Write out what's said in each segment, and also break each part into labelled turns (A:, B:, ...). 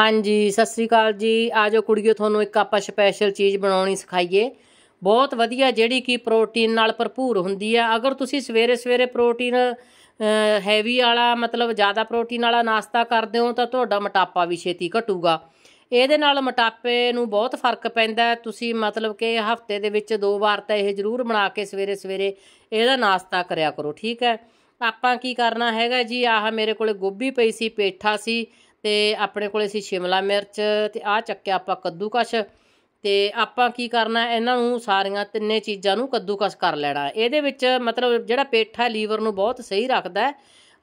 A: ਹਾਂਜੀ ਸਤਿ ਸ੍ਰੀ ਅਕਾਲ ਜੀ ਆਜੋ ਕੁੜੀਓ ਤੁਹਾਨੂੰ ਇੱਕ ਆਪਾਂ ਸਪੈਸ਼ਲ ਚੀਜ਼ ਬਣਾਉਣੀ ਸਿਖਾਈਏ ਬਹੁਤ ਵਧੀਆ ਜਿਹੜੀ ਕਿ ਪ੍ਰੋਟੀਨ ਨਾਲ ਭਰਪੂਰ ਹੁੰਦੀ ਆ ਅਗਰ ਤੁਸੀਂ ਸਵੇਰੇ ਸਵੇਰੇ ਪ੍ਰੋਟੀਨ ਹੈਵੀ ਵਾਲਾ ਮਤਲਬ ਜ਼ਿਆਦਾ ਪ੍ਰੋਟੀਨ ਵਾਲਾ ਨਾਸ਼ਤਾ ਕਰਦੇ ਹੋ ਤਾਂ ਤੁਹਾਡਾ ਮੋਟਾਪਾ ਵੀ ਛੇਤੀ ਘਟੂਗਾ ਇਹਦੇ ਨਾਲ ਮੋਟਾਪੇ ਨੂੰ ਬਹੁਤ ਫਰਕ ਪੈਂਦਾ ਤੁਸੀਂ ਮਤਲਬ ਕਿ ਹਫਤੇ ਦੇ ਵਿੱਚ ਦੋ ਵਾਰ ਤਾਂ ਇਹ ਜ਼ਰੂਰ ਬਣਾ ਕੇ ਸਵੇਰੇ ਸਵੇਰੇ ਇਹਦਾ ਨਾਸ਼ਤਾ ਕਰਿਆ ਕਰੋ ਠੀਕ ਹੈ ਆਪਾਂ ਕੀ ਕਰਨਾ ਹੈਗਾ ਜੀ ਆਹ ਮੇਰੇ ਕੋਲੇ ਗੋਭੀ ਪਈ ਸੀ ਪੇਠਾ ਸੀ ਤੇ ਆਪਣੇ ਕੋਲੇ ਸੀ ਸ਼ਿਮਲਾ ਮਿਰਚ ਤੇ ਆ ਚੱਕਿਆ ਆਪਾਂ ਕੱਦੂਕਸ਼ ਤੇ ਆਪਾਂ ਕੀ ਕਰਨਾ ਇਹਨਾਂ ਨੂੰ ਸਾਰੀਆਂ ਤਿੰਨੇ ਚੀਜ਼ਾਂ ਨੂੰ ਕੱਦੂਕਸ ਕਰ ਲੈਣਾ ਇਹਦੇ ਵਿੱਚ ਮਤਲਬ ਜਿਹੜਾ ਪੇਠਾ ਲੀਵਰ ਨੂੰ ਬਹੁਤ ਸਹੀ ਰੱਖਦਾ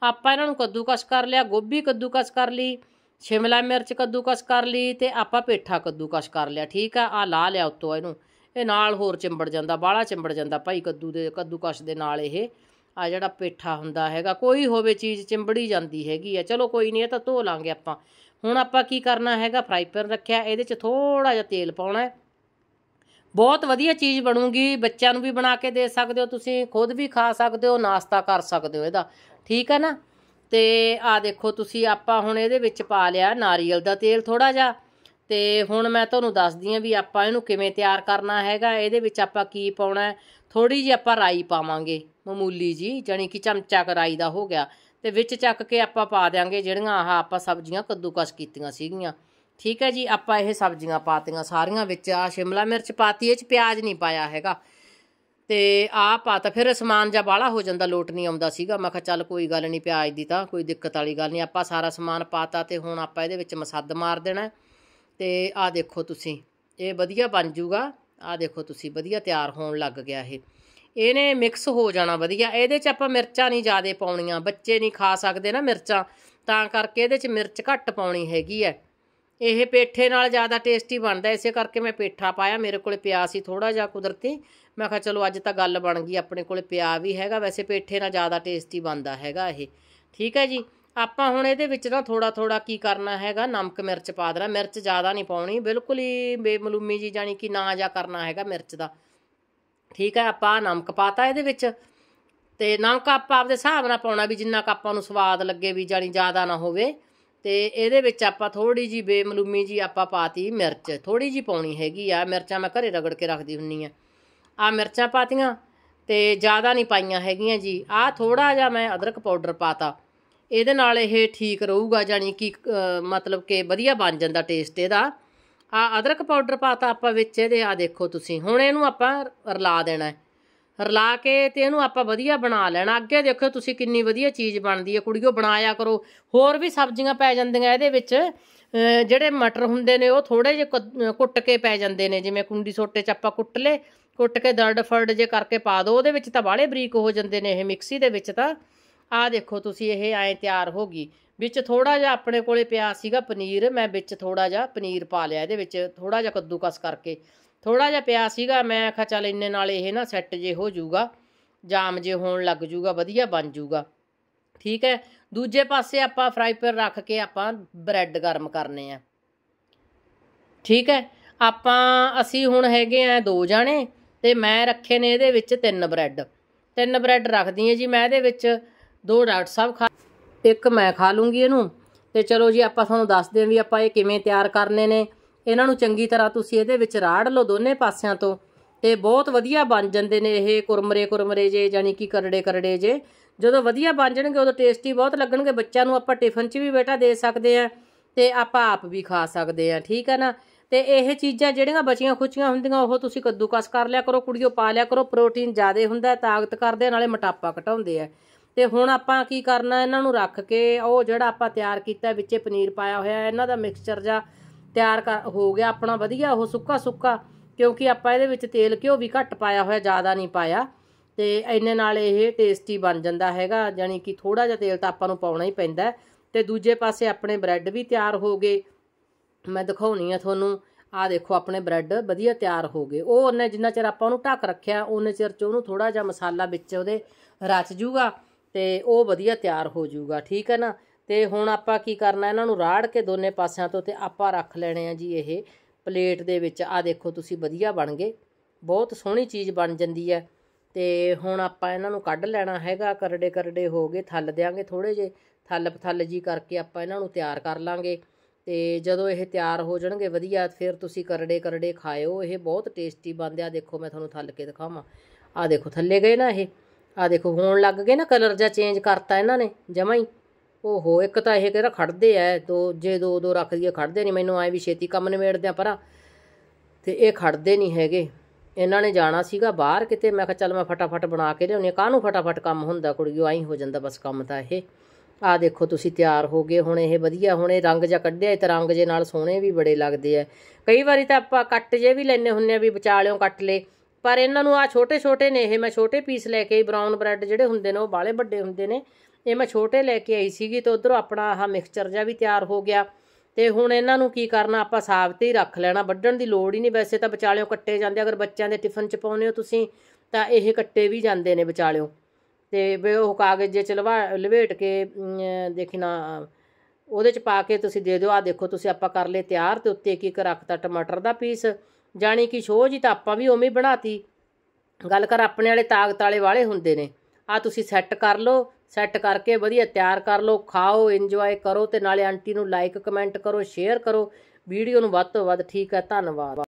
A: ਆਪਾਂ ਇਹਨਾਂ ਨੂੰ ਕੱਦੂਕਸ ਕਰ ਲਿਆ ਗੋਭੀ ਕੱਦੂਕਸ ਕਰ ਲਈ ਸ਼ਿਮਲਾ ਮਿਰਚ ਕੱਦੂਕਸ ਕਰ ਲਈ ਤੇ ਆਪਾਂ ਪੇਠਾ ਕੱਦੂਕਸ ਕਰ ਲਿਆ ਠੀਕ ਆ ਆ ਲਾ ਲਿਆ ਉੱਤੋਂ ਇਹਨੂੰ ਇਹ ਨਾਲ ਹੋਰ ਚਿੰਬੜ ਜਾਂਦਾ ਬਾਹਲਾ ਚਿੰਬੜ ਜਾਂਦਾ ਭਾਈ ਕੱਦੂ ਦੇ ਕੱਦੂਕਸ ਦੇ ਨਾਲ ਇਹ ਆ ਜਿਹੜਾ ਪੇਠਾ ਹੁੰਦਾ ਹੈਗਾ ਕੋਈ ਹੋਵੇ ਚੀਜ਼ ਚਿੰਬੜੀ ਜਾਂਦੀ ਹੈਗੀ ਆ ਚਲੋ ਕੋਈ ਨਹੀਂ ਇਹ ਤਾਂ ਧੋ ਲਾਂਗੇ ਆਪਾਂ ਹੁਣ ਆਪਾਂ ਕੀ ਕਰਨਾ ਹੈਗਾ ਫਰਾਈ ਪੈਨ ਰੱਖਿਆ ਇਹਦੇ 'ਚ ਥੋੜਾ ਜਿਹਾ ਤੇਲ ਪਾਉਣਾ ਹੈ ਬਹੁਤ ਵਧੀਆ ਚੀਜ਼ ਬਣੂਗੀ ਬੱਚਿਆਂ ਨੂੰ ਵੀ ਬਣਾ ਕੇ ਦੇ ਸਕਦੇ ਹੋ ਤੁਸੀਂ ਖੁਦ ਵੀ ਖਾ ਸਕਦੇ ਹੋ ਨਾਸ਼ਤਾ ਕਰ ਸਕਦੇ ਹੋ ਇਹਦਾ ਠੀਕ ਹੈ ਨਾ ਤੇ ਆ ਦੇਖੋ ਤੁਸੀਂ ਆਪਾਂ ਹੁਣ ਇਹਦੇ ਵਿੱਚ ਪਾ ਲਿਆ ਨਾਰੀਅਲ ਦਾ ਤੇਲ ਥੋੜਾ ਜਿਹਾ ਤੇ ਹੁਣ ਮੈਂ ਤੁਹਾਨੂੰ ਦੱਸਦੀ ਆ ਵੀ ਆਪਾਂ ਇਹਨੂੰ ਕਿਵੇਂ ਤਿਆਰ ਕਰਨਾ ਹੈਗਾ ਇਹਦੇ ਵਿੱਚ ਆਪਾਂ ਕੀ ਪਾਉਣਾ ਥੋੜੀ ਜਿਹੀ ਆਪਾਂ ਰਾਈ ਪਾਵਾਂਗੇ ਮਾਮੂਲੀ ਜੀ ਜਾਨੀ ਕਿ ਚਮਚਾ ਕਰਾਈ ਦਾ ਹੋ ਗਿਆ ਤੇ ਵਿੱਚ ਚੱਕ ਕੇ ਆਪਾਂ ਪਾ ਦੇਾਂਗੇ ਜਿਹੜੀਆਂ ਆਹ ਆਪਾਂ ਸਬਜ਼ੀਆਂ ਕੱਦੂਕਸ ਕੀਤੀਆਂ ਸੀਗੀਆਂ ਠੀਕ ਹੈ ਜੀ ਆਪਾਂ ਇਹ ਸਬਜ਼ੀਆਂ ਪਾਤੀਆਂ ਸਾਰੀਆਂ ਵਿੱਚ ਆ ਸ਼ਿਮਲਾ ਮਿਰਚ ਪਾਤੀ ਇਹ ਚ ਪਿਆਜ਼ ਨਹੀਂ ਪਾਇਆ ਹੈਗਾ ਤੇ ਆ ਪਾਤਾ ਫਿਰ ਸਮਾਨ ਜਾਂ ਬਾਲਾ ਹੋ ਜਾਂਦਾ ਲੋਟ ਨਹੀਂ ਆਉਂਦਾ ਸੀਗਾ ਮੈਂ ਕਿਹਾ ਚੱਲ ਕੋਈ ਗੱਲ ਨਹੀਂ ਪਿਆਜ਼ ਦੀ ਤਾਂ ਕੋਈ ਦਿੱਕਤ ਵਾਲੀ ਗੱਲ ਨਹੀਂ ਆਪਾਂ ਸਾਰਾ ਸਮਾਨ ਪਾਤਾ ਤੇ ਹੁਣ ਆਪਾਂ ਇਹਦੇ ਵਿੱਚ ਮਸੱਦ ਮਾਰ ਦੇਣਾ ਤੇ ਆ ਦੇਖੋ ਤੁਸੀਂ ਇਹ ਵਧੀਆ ਬਣ ਜੂਗਾ ਆ ਦੇਖੋ ਤੁਸੀਂ ਵਧੀਆ ਤਿਆਰ ਹੋਣ ਲੱਗ ਗਿਆ ਇਹ ਇਹਨੇ ਮਿਕਸ ਹੋ ਜਾਣਾ ਵਧੀਆ ਇਹਦੇ 'ਚ ਆਪਾਂ ਮਿਰਚਾਂ ਨਹੀਂ ਜ਼ਿਆਦਾ ਪਾਉਣੀਆਂ ਬੱਚੇ ਨਹੀਂ ਖਾ ਸਕਦੇ ਨਾ ਮਿਰਚਾਂ ਤਾਂ ਕਰਕੇ ਇਹਦੇ 'ਚ ਮਿਰਚ ਘੱਟ ਪਾਉਣੀ ਹੈਗੀ ਐ ਇਹ ਪੇਠੇ ਨਾਲ ਜ਼ਿਆਦਾ ਟੇਸਟੀ ਬਣਦਾ ਇਸੇ ਕਰਕੇ ਮੈਂ ਪੇਠਾ ਪਾਇਆ ਮੇਰੇ ਕੋਲੇ ਪਿਆ ਸੀ ਥੋੜਾ ਜਿਹਾ ਕੁਦਰਤੀ ਮੈਂ ਕਿਹਾ ਚਲੋ ਅੱਜ ਤਾਂ ਗੱਲ ਬਣ ਗਈ ਆਪਣੇ ਕੋਲੇ ਪਿਆ ਵੀ ਹੈਗਾ ਵੈਸੇ ਪੇਠੇ ਨਾਲ ਜ਼ਿਆਦਾ ਟੇਸਟੀ ਬਣਦਾ ਹੈਗਾ ਇਹ ਠੀਕ ਹੈ ਜੀ ਆਪਾਂ ਹੁਣ ਇਹਦੇ ਵਿੱਚ ਨਾ ਥੋੜਾ ਥੋੜਾ ਕੀ ਕਰਨਾ ਹੈਗਾ ਨਮਕ ਮਿਰਚ ਪਾ ਦੇਣਾ ਮਿਰਚ ਜ਼ਿਆਦਾ ਨਹੀਂ ਪਾਉਣੀ ਬਿਲਕੁਲ ਹੀ ਬੇਮਲੂਮੀ ਜੀ ਜਾਨੀ ਕਿ ਨਾ ਜਾ ਕਰਨਾ ਹੈਗਾ ਮਿਰਚ ਦਾ ਠੀਕ ਹੈ ਆਪਾਂ ਨਮਕ ਪਾਤਾ ਇਹਦੇ ਵਿੱਚ ਤੇ ਨਮਕ ਆਪਾਂ ਆਪਦੇ ਹਿਸਾਬ ਨਾਲ ਪਾਉਣਾ ਵੀ ਜਿੰਨਾ ਕ ਆਪਾਂ ਨੂੰ ਸਵਾਦ ਲੱਗੇ ਵੀ ਜਾਨੀ ਜ਼ਿਆਦਾ ਨਾ ਹੋਵੇ ਤੇ ਇਹਦੇ ਵਿੱਚ ਆਪਾਂ ਥੋੜੀ ਜੀ ਬੇਮਲੂਮੀ ਜੀ ਆਪਾਂ ਪਾਤੀ ਮਿਰਚ ਥੋੜੀ ਜੀ ਪਾਉਣੀ ਹੈਗੀ ਆ ਮਿਰਚਾਂ ਮੈਂ ਘਰੇ ਰਗੜ ਕੇ ਰੱਖਦੀ ਹੁੰਨੀ ਆ ਆ ਮਿਰਚਾਂ ਪਾਤੀਆਂ ਤੇ ਜ਼ਿਆਦਾ ਨਹੀਂ ਪਾਈਆਂ ਹੈਗੀਆਂ ਜੀ ਆ ਥੋੜਾ ਜਿਹਾ ਮੈਂ ਅਦਰਕ ਪਾਊਡਰ ਪਾਤਾ ਇਹਦੇ ਨਾਲ ਇਹ ਠੀਕ ਰਹੂਗਾ ਜਾਨੀ ਕਿ ਮਤਲਬ ਕਿ ਵਧੀਆ ਬਣ ਜਾਂਦਾ ਟੇਸਟ ਇਹਦਾ ਆ ਅਦਰਕ ਪਾਊਡਰ ਪਾਤਾ ਆਪਾਂ ਵਿੱਚ ਇਹਦੇ ਆ ਦੇਖੋ ਤੁਸੀਂ ਹੁਣ ਇਹਨੂੰ ਆਪਾਂ ਰਲਾ ਦੇਣਾ ਰਲਾ ਕੇ ਤੇ ਇਹਨੂੰ ਆਪਾਂ ਵਧੀਆ ਬਣਾ ਲੈਣਾ ਅੱਗੇ ਦੇਖੋ ਤੁਸੀਂ ਕਿੰਨੀ ਵਧੀਆ ਚੀਜ਼ ਬਣਦੀ ਹੈ ਕੁੜੀਓ ਬਣਾਇਆ ਕਰੋ ਹੋਰ ਵੀ ਸਬਜ਼ੀਆਂ ਪੈ ਜਾਂਦੀਆਂ ਇਹਦੇ ਵਿੱਚ ਜਿਹੜੇ ਮਟਰ ਹੁੰਦੇ ਨੇ ਉਹ ਥੋੜੇ ਜਿਹੇ ਕੁੱਟ ਕੇ ਪੈ ਜਾਂਦੇ ਨੇ ਜਿਵੇਂ ਕੁੰਡੀ ਸੋਟੇ ਚ ਆਪਾਂ ਕੁੱਟ ਲੇ ਕੁੱਟ ਕੇ ਦਰੜ ਫਰੜ ਜੇ ਕਰਕੇ ਪਾ ਦਿਓ ਉਹਦੇ ਵਿੱਚ ਤਾਂ ਬਾਲੇ ਬਰੀਕ ਹੋ ਜਾਂਦੇ ਨੇ ਇਹ ਮਿਕਸੀ ਦੇ ਵਿੱਚ ਤਾਂ ਆ ਦੇਖੋ ਤੁਸੀਂ ਇਹ ਐ ਤਿਆਰ ਹੋ ਗਈ ਵਿੱਚ ਥੋੜਾ ਜਿਹਾ ਆਪਣੇ ਕੋਲੇ ਪਿਆ ਸੀਗਾ ਪਨੀਰ ਮੈਂ ਵਿੱਚ ਥੋੜਾ ਜਿਹਾ ਪਨੀਰ ਪਾ ਲਿਆ ਇਹਦੇ ਵਿੱਚ ਥੋੜਾ ਜਿਹਾ ਕੱਦੂਕਸ ਕਰਕੇ ਥੋੜਾ ਜਿਹਾ ਪਿਆ ਸੀਗਾ ਮੈਂ ਆਖਾ ਚੱਲ ਇੰਨੇ ਨਾਲ ਇਹ ਨਾ ਸੈੱਟ ਜੇ ਹੋ ਜਾਊਗਾ ਜਾਮ ਜੇ ਹੋਣ ਲੱਗ ਜਾਊਗਾ ਵਧੀਆ ਬਣ ਜਾਊਗਾ ਠੀਕ ਹੈ ਦੂਜੇ ਪਾਸੇ ਆਪਾਂ ਫਰਾਈ ਪੈਨ ਰੱਖ ਕੇ ਆਪਾਂ ਬ੍ਰੈਡ ਗਰਮ ਕਰਨੇ ਆ ਠੀਕ ਹੈ ਆਪਾਂ ਅਸੀਂ ਹੁਣ ਹੈਗੇ ਆ ਦੋ ਜਾਣੇ ਤੇ ਮੈਂ ਰੱਖੇ ਨੇ ਇਹਦੇ ਵਿੱਚ ਤਿੰਨ ਬ੍ਰੈਡ ਤਿੰਨ ਬ੍ਰੈਡ ਰੱਖਦੀ ਆ ਜੀ ਮੈਂ ਇਹਦੇ ਵਿੱਚ ਦੋ ਡਾਕਟਰ ਸਾਹਿਬ ਖਾ ਤੇ ਇੱਕ ਮੈਂ ਖਾ ਲੂੰਗੀ ਇਹਨੂੰ ਤੇ ਚਲੋ ਜੀ ਆਪਾਂ ਤੁਹਾਨੂੰ ਦੱਸਦੇ ਹਾਂ ਵੀ ਆਪਾਂ ਇਹ ਕਿਵੇਂ ਤਿਆਰ ਕਰਨੇ ਨੇ ਇਹਨਾਂ ਨੂੰ ਚੰਗੀ ਤਰ੍ਹਾਂ ਤੁਸੀਂ ਇਹਦੇ ਵਿੱਚ ਰਾੜ ਲਓ ਦੋਨੇ ਪਾਸਿਆਂ ਤੋਂ ਤੇ ਬਹੁਤ ਵਧੀਆ ਬਣ ਜਾਂਦੇ ਨੇ ਇਹ ਕੁਰਮਰੇ ਕੁਰਮਰੇ ਜੇ ਯਾਨੀ ਕਿ ਕਰੜੇ ਕਰੜੇ ਜੇ ਜਦੋਂ ਵਧੀਆ ਬਣ ਜਾਣਗੇ ਉਦੋਂ ਟੇਸਟੀ ਬਹੁਤ ਲੱਗਣਗੇ ਬੱਚਿਆਂ ਨੂੰ ਆਪਾਂ ਟਿਫਨ 'ਚ ਵੀ ਬੇਟਾ ਦੇ ਸਕਦੇ ਆ ਤੇ ਆਪਾਂ ਆਪ ਵੀ ਖਾ ਸਕਦੇ ਆ ਠੀਕ ਹੈ ਨਾ ਤੇ ਇਹ ਚੀਜ਼ਾਂ ਜਿਹੜੀਆਂ ਬਚੀਆਂ ਖੁਚੀਆਂ ਹੁੰਦੀਆਂ ਉਹ ਤੁਸੀਂ ਕੱਦੂਕਸ ਕਰ ਲਿਆ ਕਰੋ ਕੁੜੀਓ ਪਾ ਲਿਆ ਕਰੋ ਪ੍ਰੋਟੀਨ ਜ਼ਿਆਦਾ ਹੁੰਦਾ ਤਾਕਤ ਕਰਦੇ ਨਾਲੇ ਮੋਟਾਪਾ ਘਟਾਉਂਦੇ ਆ ਤੇ ਹੁਣ ਆਪਾਂ ਕੀ ਕਰਨਾ ਇਹਨਾਂ ਨੂੰ ਰੱਖ ਕੇ ਉਹ ਜਿਹੜਾ ਆਪਾਂ ਤਿਆਰ ਕੀਤਾ ਵਿੱਚੇ ਪਨੀਰ ਪਾਇਆ ਹੋਇਆ ਇਹਨਾਂ ਦਾ ਮਿਕਸਚਰ ਜਾਂ ਤਿਆਰ ਹੋ ਗਿਆ ਆਪਣਾ ਵਧੀਆ ਉਹ ਸੁੱਕਾ ਸੁੱਕਾ ਕਿਉਂਕਿ ਆਪਾਂ ਇਹਦੇ ਵਿੱਚ ਤੇਲ ਕਿਉਂ ਵੀ ਘੱਟ ਪਾਇਆ ਹੋਇਆ ਜ਼ਿਆਦਾ ਨਹੀਂ ਪਾਇਆ ਤੇ ਇੰਨੇ ਨਾਲ ਇਹ ਟੇਸਟੀ ਬਣ ਜਾਂਦਾ ਹੈਗਾ ਯਾਨੀ ਕਿ ਥੋੜਾ ਜਿਹਾ ਤੇਲ ਤਾਂ ਆਪਾਂ ਨੂੰ ਪਾਉਣਾ ਹੀ ਪੈਂਦਾ ਤੇ ਦੂਜੇ ਪਾਸੇ ਆਪਣੇ ਬ੍ਰੈਡ ਵੀ ਤਿਆਰ ਹੋ ਗਏ ਮੈਂ ਦਿਖਾਉਣੀ ਆ ਤੁਹਾਨੂੰ ਆ ਦੇਖੋ ਆਪਣੇ ਬ੍ਰੈਡ ਵਧੀਆ ਤਿਆਰ ਹੋ ਗਏ ਉਹ ਉਹਨੇ ਜਿੰਨਾ ਚਿਰ ਆਪਾਂ ਉਹਨੂੰ ਢੱਕ ਰੱਖਿਆ ਉਹਨੇ ਚਿਰ ਚ ਉਹਨੂੰ ਥੋੜਾ ਜਿਹਾ ਮਸਾਲਾ ਵਿੱਚ ਉਹਦੇ ਰਚ ਜੂਗਾ ਤੇ ਉਹ ਵਧੀਆ ਤਿਆਰ ਹੋ ਜਾਊਗਾ ਠੀਕ ਹੈ ਨਾ ਤੇ ਹੁਣ ਆਪਾਂ ਕੀ ਕਰਨਾ ਇਹਨਾਂ ਨੂੰ ਰਾੜ ਕੇ ਦੋਨੇ ਪਾਸਿਆਂ ਤੋਂ ਤੇ ਆਪਾਂ ਰੱਖ ਲੈਣੇ ਆ ਜੀ ਇਹ ਪਲੇਟ ਦੇ ਵਿੱਚ ਆ ਦੇਖੋ ਤੁਸੀਂ ਵਧੀਆ ਬਣ ਗਏ ਬਹੁਤ ਸੋਹਣੀ ਚੀਜ਼ ਬਣ ਜਾਂਦੀ ਹੈ ਤੇ ਹੁਣ ਆਪਾਂ ਇਹਨਾਂ ਨੂੰ ਕੱਢ ਲੈਣਾ ਹੈਗਾ ਕਰੜੇ ਕਰੜੇ ਹੋ ਗਏ ਥੱਲ ਦੇਾਂਗੇ ਥੋੜੇ ਜੇ ਥੱਲ ਪਥੱਲ ਜੀ ਕਰਕੇ ਆਪਾਂ ਇਹਨਾਂ ਨੂੰ ਤਿਆਰ ਕਰ ਲਾਂਗੇ ਤੇ ਜਦੋਂ ਇਹ ਤਿਆਰ ਹੋ ਜਾਣਗੇ ਵਧੀਆ ਫਿਰ ਤੁਸੀਂ ਕਰੜੇ ਕਰੜੇ ਖਾਇਓ ਇਹ ਬਹੁਤ ਟੇਸਟੀ ਬਣਦੇ ਆ ਦੇਖੋ ਮੈਂ ਤੁਹਾਨੂੰ ਥੱਲ ਕੇ ਦਿਖਾਵਾਂ ਆ ਦੇਖੋ ਥੱਲੇ ਗਏ ਨਾ ਇਹ ਆ ਦੇਖੋ ਹੋਣ ਲੱਗ ਗਏ ਨਾ ਕਲਰ ਜਾਂ ਚੇਂਜ ਕਰਤਾ ਇਹਨਾਂ ਨੇ ਜਮਾ ਹੀ ਓਹੋ ਇੱਕ ਤਾਂ ਇਹ ਕਿਹੜਾ ਖੜਦੇ ਐ ਦੋ ਜੇ ਦੋ ਦੋ ਰੱਖ ਲਈਏ ਖੜਦੇ ਨਹੀਂ ਮੈਨੂੰ ਐ ਵੀ ਛੇਤੀ ਕੰਮ ਨਿਬੇੜਦੇ ਆ ਪਰਾਂ ਤੇ ਇਹ ਖੜਦੇ ਨਹੀਂ ਹੈਗੇ ਇਹਨਾਂ ਨੇ ਜਾਣਾ ਸੀਗਾ ਬਾਹਰ ਕਿਤੇ ਮੈਂ ਕਿਹਾ ਚੱਲ ਮੈਂ ਫਟਾਫਟ ਬਣਾ ਕੇ ਲਿਆਉਣੀ ਕਾਹਨੂੰ ਫਟਾਫਟ ਕੰਮ ਹੁੰਦਾ ਕੁੜੀਓ ਆਈ ਹੋ ਜਾਂਦਾ ਬਸ ਕੰਮ ਤਾਂ ਇਹ ਆ ਦੇਖੋ ਤੁਸੀਂ ਤਿਆਰ ਹੋ ਗਏ ਹੁਣ ਇਹ ਵਧੀਆ ਹੁਣ ਇਹ ਰੰਗ ਜਾਂ ਕੱਢਿਆ ਤੇ ਰੰਗ ਜੇ ਨਾਲ ਸੋਹਣੇ ਵੀ ਬੜੇ ਲੱਗਦੇ ਆ ਕਈ ਵਾਰੀ ਤਾਂ ਆਪਾਂ ਕੱਟ ਜੇ ਵੀ ਲੈਨੇ ਹੁੰਨੇ ਆ ਵੀ ਵਿਚਾਲਿਓਂ ਕੱਟ ਲੇ ਪਰ ਇਹਨਾਂ ਨੂੰ ਆ ਛੋਟੇ ਛੋਟੇ ਨੇ ਇਹ ਮੈਂ ਛੋਟੇ ਪੀਸ ਲੈ ਕੇ ਬ੍ਰਾਊਨ ਬ੍ਰੈਡ ਜਿਹੜੇ ਹੁੰਦੇ ਨੇ ਉਹ ਬਾਲੇ ਵੱਡੇ ਹੁੰਦੇ ਨੇ ਇਹ ਮੈਂ ਛੋਟੇ ਲੈ ਕੇ ਆਈ ਸੀਗੀ ਤੇ ਉਧਰੋਂ ਆਪਣਾ ਆਹ ਮਿਕਸਚਰ ਜਿਹਾ ਵੀ ਤਿਆਰ ਹੋ ਗਿਆ ਤੇ ਹੁਣ ਇਹਨਾਂ ਨੂੰ ਕੀ ਕਰਨਾ ਆਪਾਂ ਤੇ ਹੀ ਰੱਖ ਲੈਣਾ ਵੱਢਣ ਦੀ ਲੋੜ ਹੀ ਨਹੀਂ ਵੈਸੇ ਤਾਂ ਵਿਚਾਲਿਓ ਕੱਟੇ ਜਾਂਦੇ ਅਗਰ ਬੱਚਿਆਂ ਦੇ ਟਿਫਨ ਚ ਪਾਉਨੇ ਹੋ ਤੁਸੀਂ ਤਾਂ ਇਹ ਕੱਟੇ ਵੀ ਜਾਂਦੇ ਨੇ ਵਿਚਾਲਿਓ ਤੇ ਵੇ ਉਹ ਕਾਗਜ਼ ਜੇ ਚਲਵਾ ਲਵੇਟ ਕੇ ਦੇਖਣਾ ਉਹਦੇ ਚ ਪਾ ਕੇ ਤੁਸੀਂ ਦੇ ਦਿਓ ਆ ਦੇਖੋ ਤੁਸੀਂ ਆਪਾਂ ਕਰ ਲਏ ਤਿਆਰ ਤੇ ਉੱਤੇ ਇੱਕ ਇੱਕ ਰੱਖਤਾ ਟਮਾਟਰ ਦਾ ਪੀਸ ਜਾਣੀ ਕਿ ਸ਼ੋਹ ਜੀ ਤਾਂ ਆਪਾਂ ਵੀ ਉਵੇਂ ਬਣਾਤੀ ਗੱਲ ਕਰ ਆਪਣੇ ਵਾਲੇ ਤਾਕਤ ਵਾਲੇ ਵਾਲੇ ਹੁੰਦੇ ਨੇ ਆ ਤੁਸੀਂ ਸੈੱਟ ਕਰ ਲਓ ਸੈੱਟ ਕਰਕੇ ਵਧੀਆ ਤਿਆਰ ਕਰ ਲਓ ਖਾਓ ਇੰਜੋਏ ਕਰੋ ਤੇ ਨਾਲੇ ਆਂਟੀ ਨੂੰ ਲਾਈਕ ਕਮੈਂਟ ਕਰੋ ਸ਼ੇਅਰ ਕਰੋ ਵੀਡੀਓ ਨੂੰ ਵੱਧ ਤੋਂ ਵੱਧ ਠੀਕ ਹੈ ਧੰਨਵਾਦ